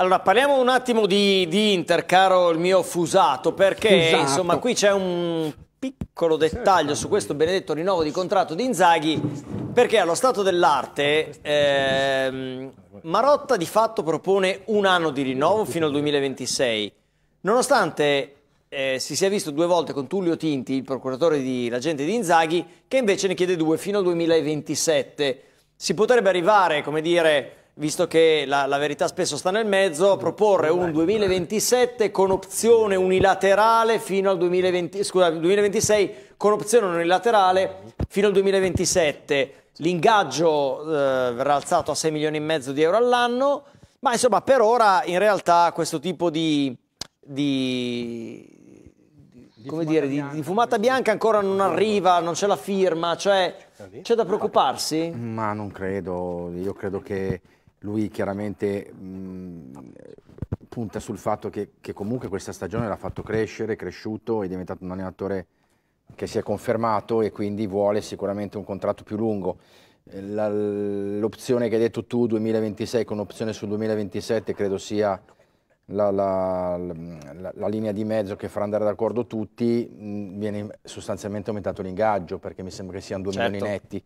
Allora, parliamo un attimo di, di Inter, caro il mio fusato, perché fusato. insomma qui c'è un piccolo dettaglio su questo benedetto rinnovo di contratto di Inzaghi, perché allo stato dell'arte eh, Marotta di fatto propone un anno di rinnovo fino al 2026, nonostante eh, si sia visto due volte con Tullio Tinti, il procuratore di l'agente di Inzaghi, che invece ne chiede due fino al 2027. Si potrebbe arrivare, come dire visto che la, la, verità spesso sta nel mezzo, proporre un 2027 con opzione unilaterale fino al 2020, scusa, 2026 con opzione unilaterale fino al 2027. L'ingaggio eh, verrà alzato a 6 milioni e mezzo di euro all'anno, ma insomma per ora in realtà questo tipo di, di, di come dire, bianca, di, fumata bianca ancora non arriva, non c'è la firma, cioè c'è da preoccuparsi? Ma non credo, io credo che lui chiaramente mh, punta sul fatto che, che comunque questa stagione l'ha fatto crescere, è cresciuto, è diventato un allenatore che si è confermato e quindi vuole sicuramente un contratto più lungo. l'opzione che hai detto tu, 2026 con opzione sul 2027, credo sia la, la, la, la, linea di mezzo che farà andare d'accordo tutti, viene sostanzialmente aumentato l'ingaggio perché mi sembra che siano 2 certo. milioni netti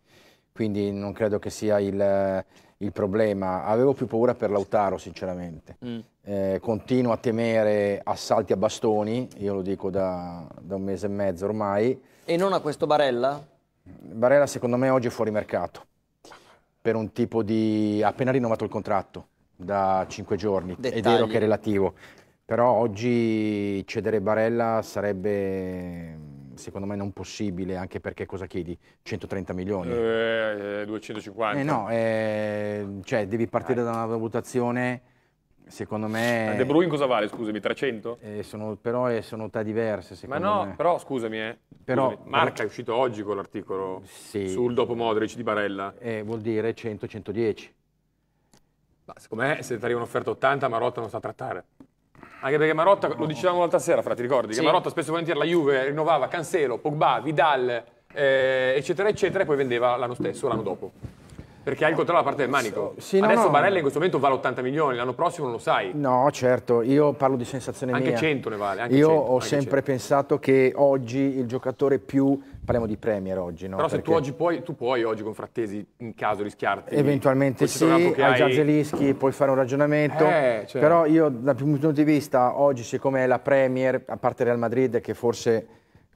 quindi non credo che sia il, il problema. Avevo più paura per Lautaro, sinceramente. Mm. Eh, continuo a temere assalti a bastoni, io lo dico da, da, un mese e mezzo ormai. E non a questo Barella? Barella secondo me oggi è fuori mercato, per un tipo di... ha appena rinnovato il contratto da cinque giorni, Dettagli. è vero che è relativo, però oggi cedere Barella sarebbe secondo me non possibile, anche perché cosa chiedi? 130 milioni? Eh, 250. Eh, eh no, eh, cioè devi partire Dai. Eh. da una valutazione, secondo me... De Bruyne cosa vale, scusami, 300? Eh, sono, però eh, sono età diverse, secondo me. Ma no, me. però scusami, eh. Però, scusami. Marca però... è uscito oggi con l'articolo sì. sul dopo Modric di Barella. Eh, vuol dire 100-110. Ma secondo me se ti arriva un'offerta 80 Marotta non sa trattare. Anche perché Marotta, lo dicevamo l'altra sera, fra, ti ricordi? Sì. Che Marotta spesso e volentieri la Juve rinnovava Cancelo, Pogba, Vidal, eh, eccetera, eccetera, e poi vendeva l'anno stesso, l'anno dopo. Perché hai il controllo da parte del manico. Sì, no, Adesso no, Barella in questo momento vale 80 milioni, l'anno prossimo non lo sai. No, certo, io parlo di sensazione anche mia. Anche 100 ne vale. io 100, ho sempre 100. pensato che oggi il giocatore più... Parliamo di Premier oggi, no? Però Perché... se tu oggi puoi, tu puoi oggi con Frattesi in caso rischiarti. Eventualmente sì, hai, hai già Zelischi, puoi fare un ragionamento. Eh, cioè... Però io dal mio punto di vista oggi, siccome è la Premier, a parte Real Madrid che forse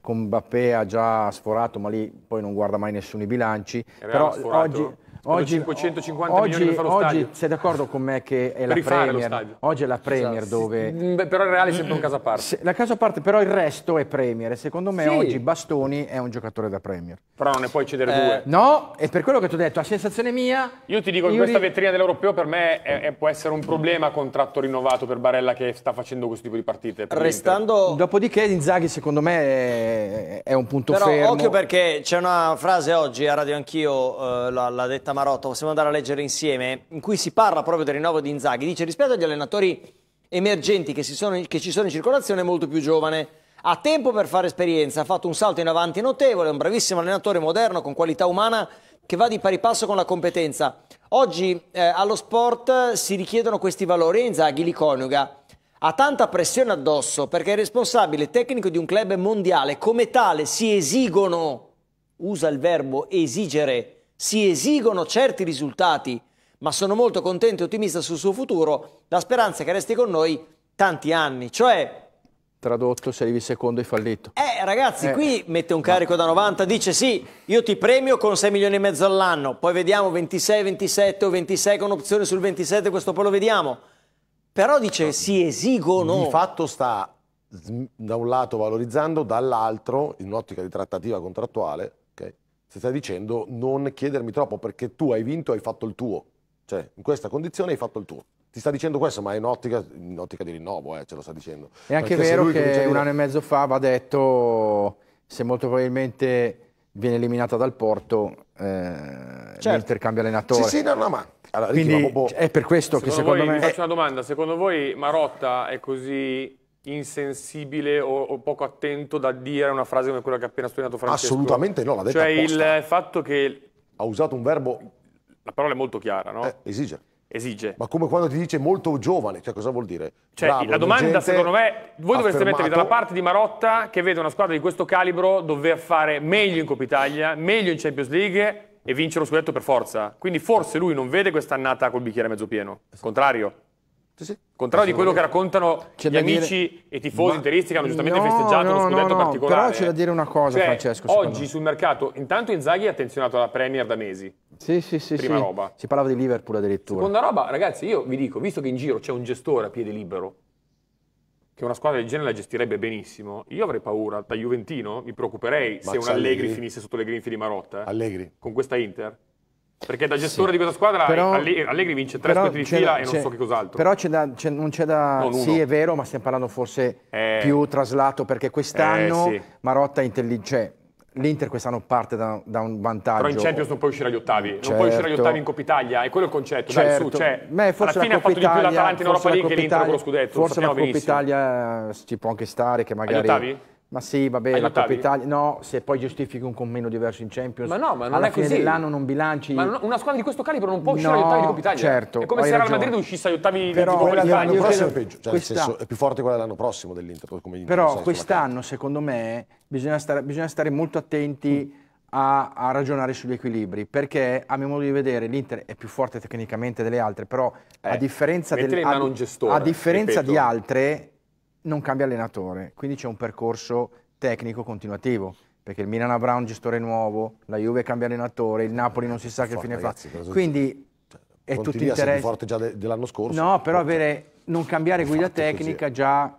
con Mbappé ha già sforato, ma lì poi non guarda mai nessuno i bilanci. Però oggi oggi, 550 oggi, milioni per fare oggi, sei d'accordo con me che è la Premier? Oggi è la esatto. Premier esatto. dove... Mm, beh, però il Reale è sempre un mm. caso a parte. Se, la casa a parte, però il resto è Premier secondo me sì. oggi Bastoni è un giocatore da Premier. Però non ne puoi cedere eh. due. No, e per quello che ti ho detto, a sensazione mia... Io ti dico che questa vetrina dell'Europeo per me è, è, può essere un problema contratto rinnovato per Barella che sta facendo questo tipo di partite. Restando... Dopodiché Inzaghi secondo me è, è un punto però, fermo. Però occhio perché c'è una frase oggi a Radio Anch'io, eh, l'ha detta Marotto, possiamo andare a leggere insieme, in cui si parla proprio del rinnovo di Inzaghi. Dice rispetto agli allenatori emergenti che, sono, che ci sono in circolazione è molto più giovane. Ha tempo per fare esperienza, ha fatto un salto in avanti notevole, è un bravissimo allenatore moderno con qualità umana che va di pari passo con la competenza. Oggi eh, allo sport si richiedono questi valori e Inzaghi li coniuga. Ha tanta pressione addosso perché è responsabile tecnico di un club mondiale, come tale si esigono, usa il verbo esigere, si esigono certi risultati, ma sono molto contento e ottimista sul suo futuro, la speranza è che resti con noi tanti anni, cioè... Tradotto, se arrivi secondo hai fallito. Eh, ragazzi, eh. qui mette un carico da 90, dice sì, io ti premio con 6 milioni e mezzo all'anno, poi vediamo 26, 27 o 26 con opzione sul 27, questo poi lo vediamo. Però dice si esigono... Di fatto sta da un lato valorizzando, dall'altro, in un'ottica di trattativa contrattuale, okay, se stai dicendo non chiedermi troppo perché tu hai vinto, hai fatto il tuo. Cioè, in questa condizione hai fatto il tuo. Ti sta dicendo questo, ma è in ottica, in ottica di rinnovo, eh, ce lo sta dicendo. È anche perché vero che un anno e mezzo fa va detto se molto probabilmente viene eliminata dal Porto, eh, certo. l'Inter allenatore. Sì, sì, no, no, ma... Allora, Quindi, boh. è per questo secondo che secondo voi, me... Vi faccio una domanda, secondo voi Marotta è così insensibile o, o, poco attento da dire una frase come quella che ha appena studiato Francesco. Assolutamente no, l'ha detto Cioè apposta. il fatto che... Ha usato un verbo... La parola è molto chiara, no? Eh, esige. Esige. Ma come quando ti dice molto giovane, cioè cosa vuol dire? Cioè, Bravo, la domanda secondo me, voi dovreste affermato. mettervi dalla parte di Marotta che vede una squadra di questo calibro dover fare meglio in Coppa Italia, meglio in Champions League e vincere lo scudetto per forza. Quindi forse lui non vede quest'annata col bicchiere mezzo pieno. Contrario. Sì, sì. Contrario di quello che raccontano c'è gli amici dire... e tifosi Ma... interisti che hanno giustamente no, festeggiato no, uno scudetto no, no, particolare. Però c'è da dire una cosa, cioè, Francesco. Oggi me. sul mercato, intanto Inzaghi è attenzionato alla Premier da mesi. Sì, sì, sì. Prima sì. roba. Si parlava di Liverpool addirittura. Seconda roba, ragazzi, io vi dico, visto che in giro c'è un gestore a piede libero, che una squadra del genere la gestirebbe benissimo, io avrei paura. Da Juventino mi preoccuperei Mazzalini. se un Allegri finisse sotto le grinfie di Marotta. Eh, Allegri. Con questa Inter. Perché da gestore sì. di questa squadra però, Allegri vince tre scontri di fila e non so che cos'altro. Però c'è da, c'è, non c'è da... Non sì, è vero, ma stiamo parlando forse eh. più traslato, perché quest'anno eh, sì. Marotta intelligente... Cioè, L'Inter quest'anno parte da, da, un vantaggio. Però in Champions non puoi uscire agli ottavi, certo. non puoi uscire agli certo. ottavi in Coppa Italia, è quello il concetto. Certo. Dai, su, certo. cioè, Beh, forse alla fine ha fatto Italia, di più l'Atalanta in Europa League che l'Inter con lo scudetto. Forse la Coppa Italia ci eh, può anche stare che magari... Agli ottavi? Ma sì, vabbè, Aiutavi? la Coppa Italia. No, se poi giustifichi un con meno diverso in Champions. Ma no, ma non alla è fine così. dell'anno non bilanci. Ma una squadra di questo calibro non può uscire no, aiutare ottavi di Coppa Italia. Certo. È come se Real Madrid uscisse agli ottavi Però, di Coppa Italia. L'anno prossimo è peggio, cioè questa... nel senso, è più forte quella dell'anno prossimo dell'Inter. Però quest'anno, secondo me, bisogna stare, bisogna stare molto attenti mm. a, a ragionare sugli equilibri, perché a mio modo di vedere l'Inter è più forte tecnicamente delle altre, però eh, a differenza, del, a, a differenza di altre non cambia allenatore, quindi c'è un percorso tecnico continuativo perché il Milan avrà un gestore nuovo, la Juve cambia allenatore, il Napoli non si sa che forte, fine ragazzi, fa. Quindi cioè, è tutto interesse. forte già de dell'anno scorso. No, però avere, non cambiare guida tecnica così. già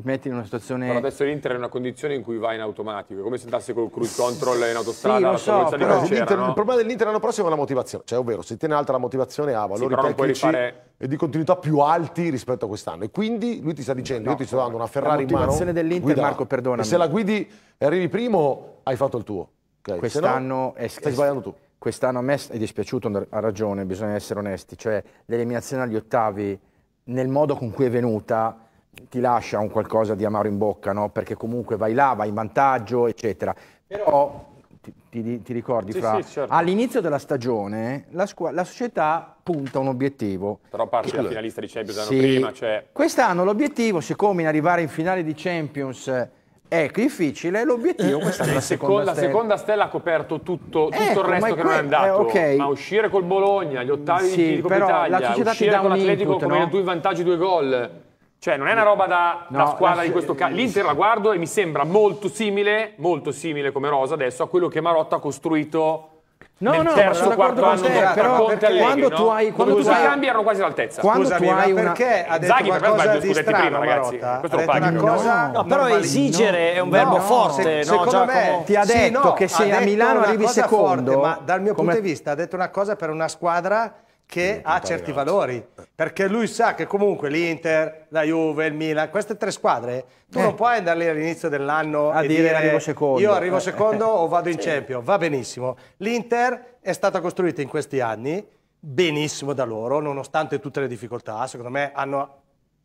ti metti in una situazione... Però adesso l'Inter è in una condizione in cui vai in automatico, è come se andasse col cruise control in autostrada. Sì, so, però, no? Il problema dell'Inter l'anno prossimo è la motivazione, cioè ovvero se tiene alta la motivazione ha valori sì, tecnici rifare... e di continuità più alti rispetto a quest'anno e quindi lui ti sta dicendo, no, io ti sto dando una Ferrari in mano... La motivazione dell'Inter, Marco, perdona. Se la guidi e arrivi primo, hai fatto il tuo. Okay? Quest'anno... No, è... Stai sbagliando tu. Quest'anno a me è dispiaciuto, ha ragione, bisogna essere onesti, cioè l'eliminazione agli ottavi nel modo con cui è venuta ti lascia un qualcosa di amaro in bocca, no? perché comunque vai là, vai in vantaggio, eccetera. Però ti, ti, ti ricordi, sì, fra... sì, certo. all'inizio della stagione la, la, società punta un obiettivo. Però parte che... la finalista di Champions sì. l'anno prima. Cioè... Quest'anno l'obiettivo, siccome in arrivare in finale di Champions è eh, ecco, difficile, l'obiettivo è la seconda La seconda stella ha coperto tutto, tutto ecco, il resto che non è andato, eh, okay. ma uscire col Bologna, gli ottavi sì, di Coppa Italia, uscire con l'Atletico input, come no? due vantaggi, due gol cioè, non è una roba da, no, da squadra di questo caso. L'Inter la guardo e mi sembra molto simile, molto simile come rosa adesso, a quello che Marotta ha costruito No, nel no, terzo, quarto anno te, con però con Allegri, quando no? tu hai quando, quando tu hai... cambi erano quasi all'altezza. Quando Scusami, tu hai una... perché ha detto Zaghi, qualcosa sbaglio, di scusate, strano, prima, ragazzi. Questo lo paghi. Una cosa no, però esigere è un verbo forte, se, no, Giacomo? Me, ti ha detto che se a Milano arrivi secondo, ma dal mio punto di vista ha detto una cosa per una squadra che ha certi valori perché lui sa che comunque l'Inter, la Juve, il Milan, queste tre squadre, tu eh. non puoi andare lì all'inizio dell'anno a dire, dire arrivo secondo. io arrivo secondo o vado in sì. Champions, va benissimo. L'Inter è stata costruita in questi anni benissimo da loro, nonostante tutte le difficoltà, secondo me hanno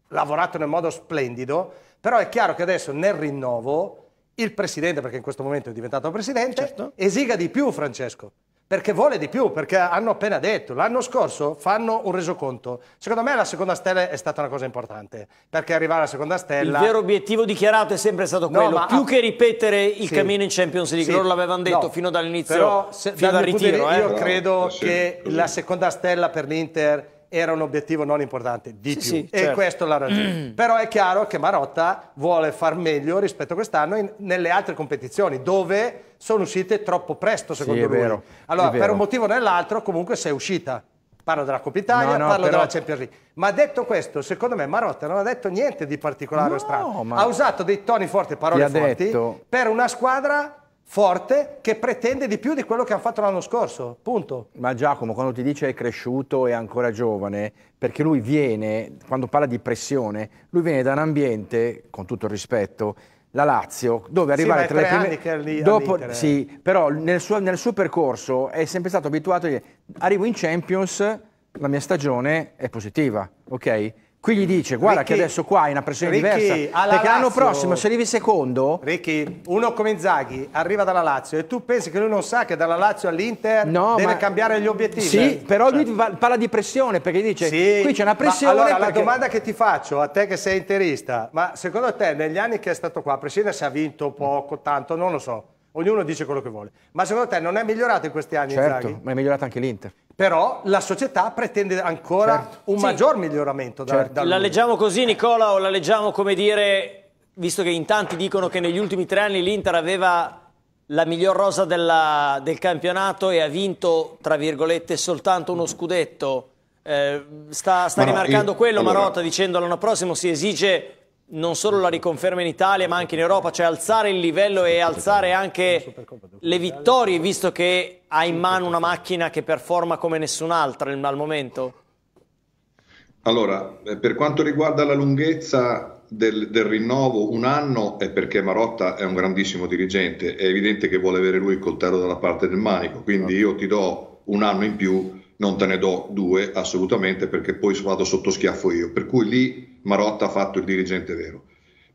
lavorato nel modo splendido, però è chiaro che adesso nel rinnovo il presidente, perché in questo momento è diventato presidente, certo. esiga di più Francesco perché vuole di più, perché hanno appena detto, l'anno scorso fanno un resoconto. Secondo me la seconda stella è stata una cosa importante, perché arrivare alla seconda stella... Il vero obiettivo dichiarato è sempre stato quello, no, ma... più che ripetere il sì. cammino in Champions League, sì. loro l'avevano detto no. fino dall'inizio, fino dal ritiro. Eh. Io eh. credo che la seconda stella per l'Inter era un obiettivo non importante, di sì, più. Sì, e certo. questo la ragione. Mm. Però è chiaro che Marotta vuole far meglio rispetto a quest'anno nelle altre competizioni, dove sono uscite troppo presto, secondo sì, lui. Vero, allora, per un motivo o nell'altro, comunque sei uscita. Parlo della Coppa Italia, no, no, parlo però... della Champions League. Ma detto questo, secondo me Marotta non ha detto niente di particolare no, strano. Ma... Ha usato dei toni forti, parole forti, detto... per una squadra forte che pretende di più di quello che ha fatto l'anno scorso, punto. Ma Giacomo, quando ti dice è cresciuto e ancora giovane, perché lui viene, quando parla di pressione, lui viene da un ambiente, con tutto il rispetto, la Lazio, dove arrivare sì, tra le prime... Lì, dopo, sì, però nel suo, nel suo, percorso è sempre stato abituato a dire arrivo in Champions, la mia stagione è positiva, ok? Qui gli dice, guarda Recchi, che adesso qua è una pressione Recchi, diversa, perché l'anno prossimo se arrivi secondo... Ricchi, uno come Inzaghi arriva dalla Lazio e tu pensi che lui non sa che dalla Lazio all'Inter no, deve ma... cambiare gli obiettivi? Sì, certo. però lui certo. parla di pressione, perché dice, sì, qui c'è una pressione... allora, perché... la domanda che ti faccio, a te che sei interista, ma secondo te negli anni che è stato qua, pressione se ha vinto poco, tanto, non lo so, ognuno dice quello che vuole. Ma secondo te non è migliorato in questi anni certo, Zaghi? ma è migliorata anche l'Inter. Però la società pretende ancora certo. un sì. maggior miglioramento da, certo. da La leggiamo così Nicola o la leggiamo come dire, visto che in tanti dicono che negli ultimi tre anni l'Inter aveva la miglior rosa della, del campionato e ha vinto, tra virgolette, soltanto uno scudetto. Eh, sta, sta rimarcando no, io, quello allora, Marotta dicendo l'anno prossimo si esige non solo la riconferma in Italia ma anche in Europa, cioè alzare il livello e alzare anche le vittorie, visto che ha in mano una macchina che performa come nessun'altra al momento? Allora, eh, per quanto riguarda la lunghezza del, del, rinnovo, un anno è perché Marotta è un grandissimo dirigente, è evidente che vuole avere lui il coltello dalla parte del manico, quindi io ti do un anno in più, non te ne do due assolutamente perché poi vado sotto schiaffo io, per cui lì Marotta ha fatto il dirigente vero.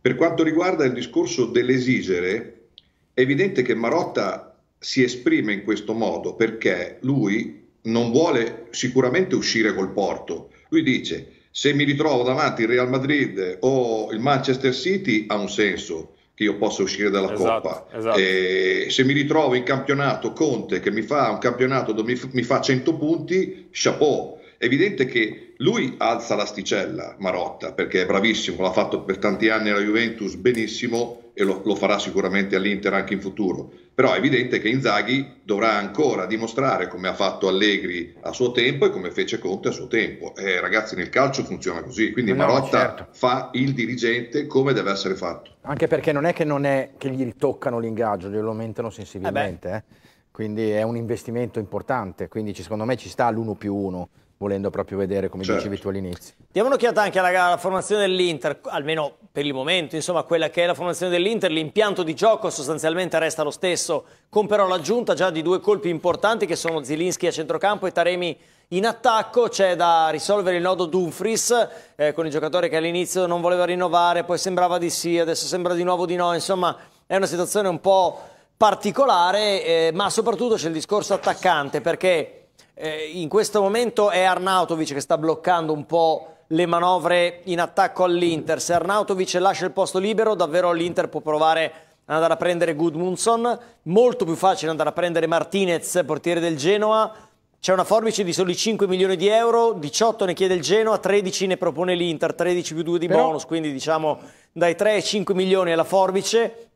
Per quanto riguarda il discorso dell'esigere, è evidente che Marotta si esprime in questo modo perché lui non vuole sicuramente uscire col porto. Lui dice se mi ritrovo davanti il Real Madrid o il Manchester City ha un senso che io possa uscire dalla esatto, Coppa. Esatto. E se mi ritrovo in campionato Conte che mi fa un campionato dove mi, fa 100 punti, chapeau, è evidente che lui alza l'asticella Marotta perché è bravissimo, l'ha fatto per tanti anni alla Juventus benissimo e lo, lo farà sicuramente all'Inter anche in futuro. Però è evidente che Inzaghi dovrà ancora dimostrare come ha fatto Allegri a suo tempo e come fece Conte a suo tempo. Eh, ragazzi, nel calcio funziona così, quindi no, Marotta certo. fa il dirigente come deve essere fatto. Anche perché non è che, non è che gli ritoccano l'ingaggio, glielo aumentano sensibilmente. Eh, eh. quindi è un investimento importante, quindi secondo me ci sta l'uno più uno volendo proprio vedere come certo. dicevi tu all'inizio. Diamo un'occhiata anche alla, alla formazione dell'Inter, almeno per il momento, insomma quella che è la formazione dell'Inter, l'impianto di gioco sostanzialmente resta lo stesso, con però l'aggiunta già di due colpi importanti che sono Zilinski a centrocampo e Taremi in attacco, c'è da risolvere il nodo Dumfries eh, con il giocatore che all'inizio non voleva rinnovare, poi sembrava di sì, adesso sembra di nuovo di no, insomma è una situazione un po' particolare, eh, ma soprattutto c'è il discorso attaccante perché eh, in questo momento è Arnautovic che sta bloccando un po' le manovre in attacco all'Inter. Se Arnautovic lascia il posto libero, davvero l'Inter può provare ad andare a prendere Gudmundsson. Molto più facile andare a prendere Martinez, portiere del Genoa. C'è una forbice di soli 5 milioni di euro, 18 ne chiede il Genoa, 13 ne propone l'Inter, 13 più 2 di Però... bonus, quindi diciamo dai 3 ai 5 milioni alla forbice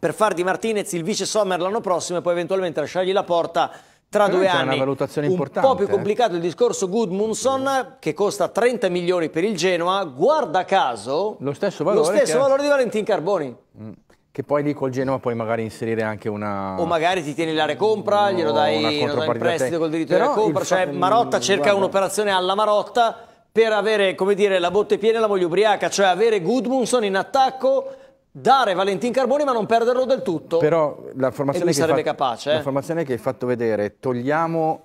per far di Martinez il vice Sommer l'anno prossimo e poi eventualmente lasciargli la porta tra due anni. È un po' più eh. complicato il discorso Gudmundsson che costa 30 milioni per il Genoa, guarda caso lo stesso valore, lo stesso valore di Valentin Carboni. Mm. Che poi lì col Genoa puoi magari inserire anche una... O magari ti tieni la recompra, glielo dai, glielo dai in prestito col diritto di recompra. Cioè Marotta cerca un'operazione alla Marotta per avere, come dire, la botte piena e la moglie ubriaca. Cioè avere Goodmunson in attacco dare Valentin Carboni ma non perderlo del tutto. Però la formazione, che, fatto, capace, eh? la formazione che hai fatto vedere, togliamo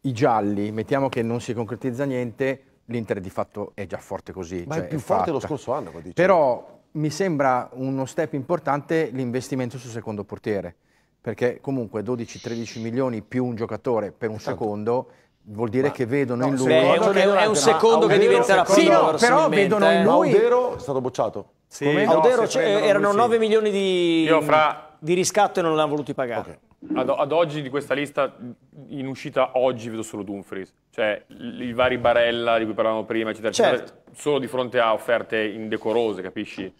i gialli, mettiamo che non si concretizza niente, l'Inter di fatto è già forte così. Ma cioè è più è forte fatta. lo scorso anno. Diciamo. Però mi sembra uno step importante l'investimento sul secondo portiere, perché comunque 12-13 milioni più un giocatore per un esatto. secondo vuol dire Ma che vedono no, in lui è un, è un secondo che diventerà secondo, sì, no, però vedono in lui Audero è stato bocciato sì, no, Audero erano 9 sì. milioni di, fra... di, riscatto e non l'hanno voluti pagare. Okay. Ad, ad, oggi di questa lista, in uscita oggi vedo solo Dumfries. Cioè, i vari Barella di cui parlavamo prima, eccetera, certo. eccetera, solo di fronte a offerte indecorose, capisci?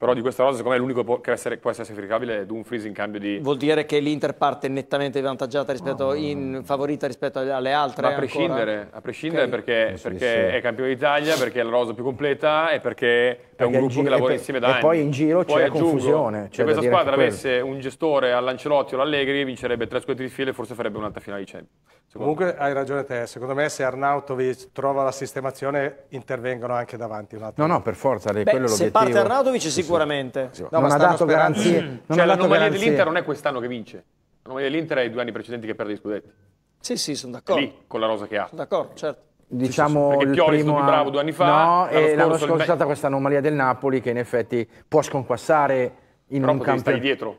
Però di questa rosa, secondo me, l'unico che essere, può essere sacrificabile è Dumfries in cambio di. Vuol dire che l'Inter parte nettamente vantaggiata rispetto no. in, favorita rispetto alle altre. Ma a prescindere, a prescindere okay. perché, perché è campione d'Italia, perché è la rosa più completa e perché, perché è un gruppo che lavora insieme da anni. E poi in giro poi c'è aggiungo, confusione. cioè se questa squadra avesse un gestore all'Ancelotti o all'Allegri, vincerebbe tre squadre di file e forse farebbe un'altra finale di Champions. Comunque hai ragione te, secondo me se Arnautovic trova la sistemazione intervengono anche davanti. No, no, per forza, Beh, quello è l'obiettivo. Se parte Arnautovic sicuramente sicuramente. Sì, sì. No, non ha dato garanzie. Mm. Non cioè, l'anomalia dell'Inter non è quest'anno che vince. L'anomalia dell'Inter è i due anni precedenti che perde gli scudetti. Sì, sì, sono d'accordo. Lì, con la rosa che ha. d'accordo, certo diciamo sì, sì, Perché il primo anno, bravo due anni fa no, e l'anno scorso è stata questa anomalia del Napoli che in effetti può sconquassare in Però un campionato dietro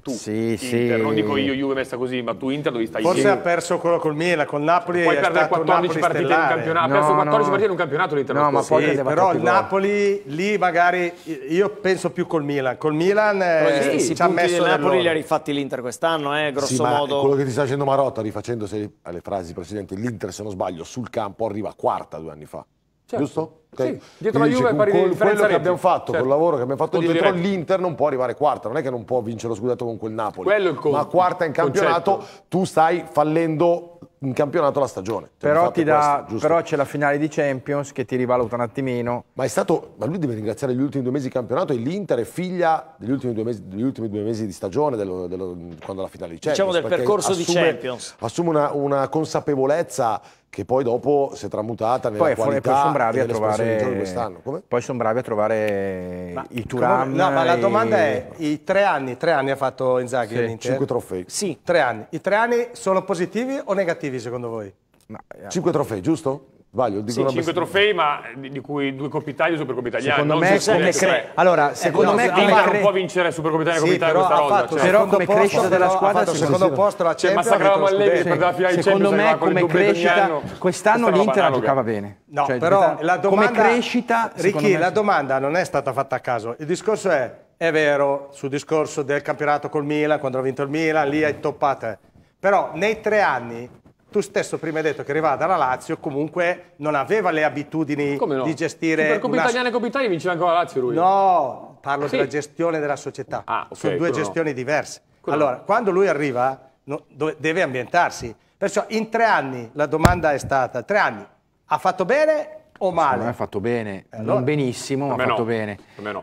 tu, sì, Inter, sì. non dico io, Juve messa così, ma tu Inter dove stai Forse io. ha perso quello col Milan, con Napoli è Puoi perdere 14 partite stellare. in un campionato, no, ha perso 14 no. partite in un campionato l'Inter. No, ma poi sì, però il Napoli lì magari io penso più col Milan, col Milan eh, sì, sì, ci ha messo il Napoli li ha rifatti l'Inter quest'anno, eh, grosso sì, modo. quello che ti sta dicendo Marotta rifacendosi alle frasi precedenti, l'Inter se non sbaglio sul campo arriva quarta due anni fa. Certo. Giusto? Okay. Sì, dietro la Juve pari con quello che abbiamo fatto, certo. col lavoro che abbiamo fatto dietro, l'Inter non può arrivare quarta, non è che non può vincere lo scudetto con quel Napoli. Quello è il conto. Ma quarta in campionato, Concetto. tu stai fallendo in campionato la stagione. Cioè, però, ti dà, questo, però, c'è la finale di Champions che ti rivaluta un attimino. Ma è stato, ma lui deve ringraziare gli ultimi due mesi di campionato e l'Inter è figlia degli ultimi due mesi, ultimi due mesi di stagione, dello, dello, quando la finale di diciamo Champions. Diciamo del percorso assume, di Champions. Assume una, una consapevolezza che poi dopo si è tramutata nella poi, qualità poi sono bravi a trovare quest'anno. Poi sono bravi a trovare ma, i Turam. No, ma la domanda è, i tre anni, tre anni ha fatto Inzaghi sì. In Cinque trofei. Sì, tre anni. I tre anni sono positivi o negativi secondo voi? Ma, eh, Cinque trofei, giusto? Sbaglio, dico sì, 5 trofei, ma di cui due Coppa Italia e Supercoppa Italiana. Secondo me, come cre- allora, eh, secondo me come cre- non può vincere Supercoppa Italia e Coppa Italia questa fatto, cioè. rosa. però come crescita della squadra, secondo posto la cioè, Champions, massacravamo Allegri per la finale Secondo me come crescita quest'anno l'Inter giocava bene. No, cioè, però come crescita, Ricchi, la domanda non è stata fatta a caso. Il discorso è è vero sul discorso del campionato col Milan, quando ha vinto il Milan, lì hai toppate. Però nei tre anni tu stesso prima hai detto che arrivava dalla Lazio, comunque non aveva le abitudini no? di gestire... Per Coppa una... Italiana e Coppa Italia vinceva ancora la Lazio lui. No, parlo ah, della gestione della società. Ah, okay, Sono due gestioni no. diverse. Quello allora, no. quando lui arriva no, deve ambientarsi. Perciò in tre anni, la domanda è stata, tre anni, ha fatto bene o male? Secondo me ha fatto bene, eh, allora. non benissimo, ma ha fatto bene.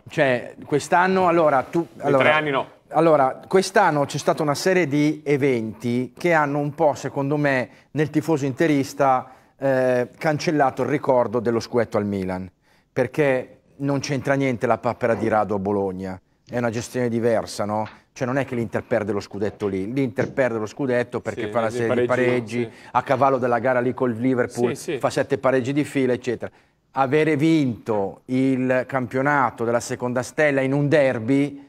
Cioè, quest'anno, allora, tu... Allora, tre anni no. Allora, quest'anno c'è stata una serie di eventi che hanno un po', secondo me, nel tifoso interista eh, cancellato il ricordo dello scuetto al Milan, perché non c'entra niente la papera di Rado a Bologna, è una gestione diversa, no? Cioè non è che l'Inter perde lo scudetto lì, l'Inter perde lo scudetto perché sì, fa una serie pareggi, di pareggi, sì. a cavallo della gara lì col Liverpool sì, fa sette pareggi di fila, eccetera. Avere vinto il campionato della seconda stella in un derby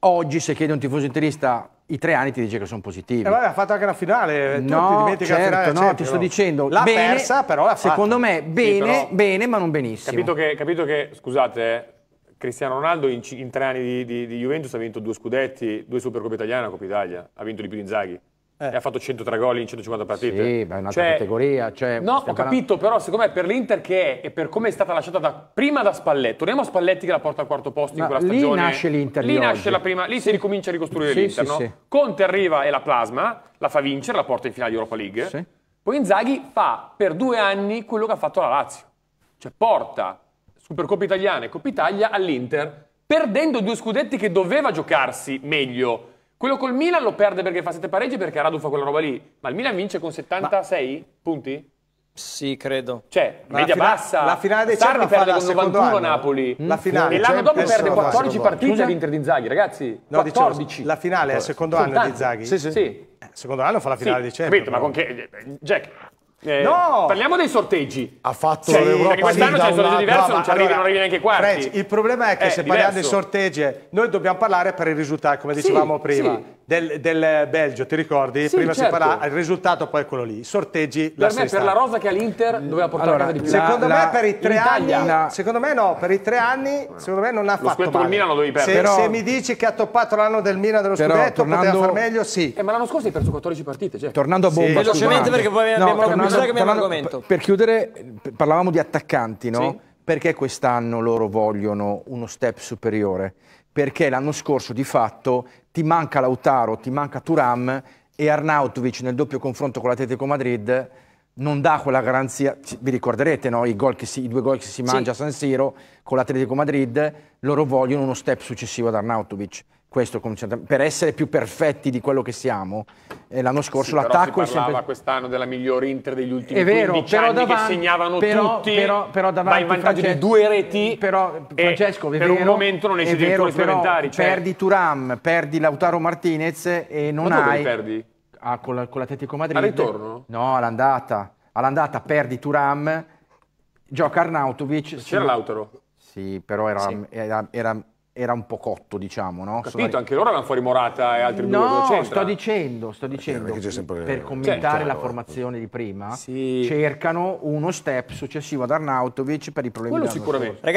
oggi se chiedi a un tifoso interista i tre anni ti dice che sono positivi. E eh, vabbè, ha fatto anche la finale, no, eh, tu ti certo, la finale, no, certo, ti sto dicendo, l'ha bene, persa però l'ha fatta. Secondo me bene, sì, bene, ma non benissimo. Capito che, capito che scusate, eh, Cristiano Ronaldo in, in tre anni di, di, di, Juventus ha vinto due scudetti, due Supercoppe italiane e Coppa Italia, ha vinto di più di Inzaghi. Eh. ha fatto 103 gol in 150 partite. Sì, ma è un'altra cioè, categoria. Cioè, no, ho parlando... capito, però me per l'Inter che è e per come è stata lasciata da, prima da Spalletto, torniamo a Spalletti che la porta al quarto posto ma in quella lì stagione. Lì nasce l'Inter. Lì, nasce la prima, lì si ricomincia a ricostruire sì, l'Inter. Sì, no? sì. Conte arriva e la plasma, la fa vincere, la porta in finale di Europa League. Sì. Poi Inzaghi fa per due anni quello che ha fatto la Lazio. Cioè porta Supercoppa Italiana e Coppa Italia all'Inter, perdendo due scudetti che doveva giocarsi meglio quello col Milan lo perde perché fa 7 pareggi perché Radu fa quella roba lì. Ma il Milan vince con 76 Ma... punti? Sì, credo. Cioè, Ma media la bassa. La finale dei Sarri perde con 91 anno. Napoli. La finale, e l'anno cioè, dopo perde 14 partite all'Inter di Zaghi, ragazzi. No, 14. Dicevo, la finale è il secondo anno di Zaghi. Sì, sì. sì. Eh, secondo anno fa la finale sì, di Champions. Capito, ma con che... Jack, eh, no! Parliamo dei sorteggi. Ha fatto cioè, l'Europa quest'anno c'è un sorteggio diverso, no, non, ci arrivi, allora, non arrivi neanche quarti. French, il problema è che eh, se diverso. parliamo dei sorteggi, noi dobbiamo parlare per i risultati, come dicevamo sì, prima. Sì del, del, Belgio, ti ricordi? Sì, Prima certo. si parla, il risultato poi è quello lì, i sorteggi per la me, per la rosa che all'Inter doveva portare allora, di più. Secondo la, me per i tre anni, la... secondo me no, per i tre anni, secondo me non ha lo fatto male. Milan lo devi perdere. Se, però, se, mi dici che ha toppato l'anno del Milan dello però, scudetto, tornando, poteva far meglio, sì. Eh, ma l'anno scorso hai perso 14 partite, cioè. Tornando a bomba, sì, velocemente perché poi no, abbiamo tornando, che abbiamo argomento. Per chiudere, parlavamo di attaccanti, no? Sì. Perché quest'anno loro vogliono uno step superiore? Perché l'anno scorso di fatto ti manca Lautaro, ti manca Turam e Arnautovic nel doppio confronto con l'Atletico Madrid non dà quella garanzia, vi ricorderete no? I, si, I, due gol che si mangia sì. a San Siro con l'Atletico Madrid, loro vogliono uno step successivo ad Arnautovic questo per essere più perfetti di quello che siamo. Eh, l'anno scorso sì, l'attacco è sempre... quest'anno della migliore Inter degli ultimi è vero, 15 però anni davanti, che segnavano però, tutti, però, però davanti, vai in vantaggio Francesco, di due reti però, Francesco, è per vero, un momento non esci direttori complementari Cioè... Perdi Turam, perdi Lautaro Martinez e non Ma hai... perdi? Ah, con, la, con l'Atletico Madrid. Al ritorno? No, all'andata. All'andata perdi Turam, gioca Arnautovic. C'era sì, Lautaro? Sì, però era, sì. era, era era un po' cotto, diciamo, no? capito, Solari... anche loro erano fuori Morata e altri no, due. No, sto dicendo, sto dicendo, sempre... per commentare la certo. formazione di prima, sì. cercano uno step successivo ad Arnautovic per i problemi Quello sicuramente.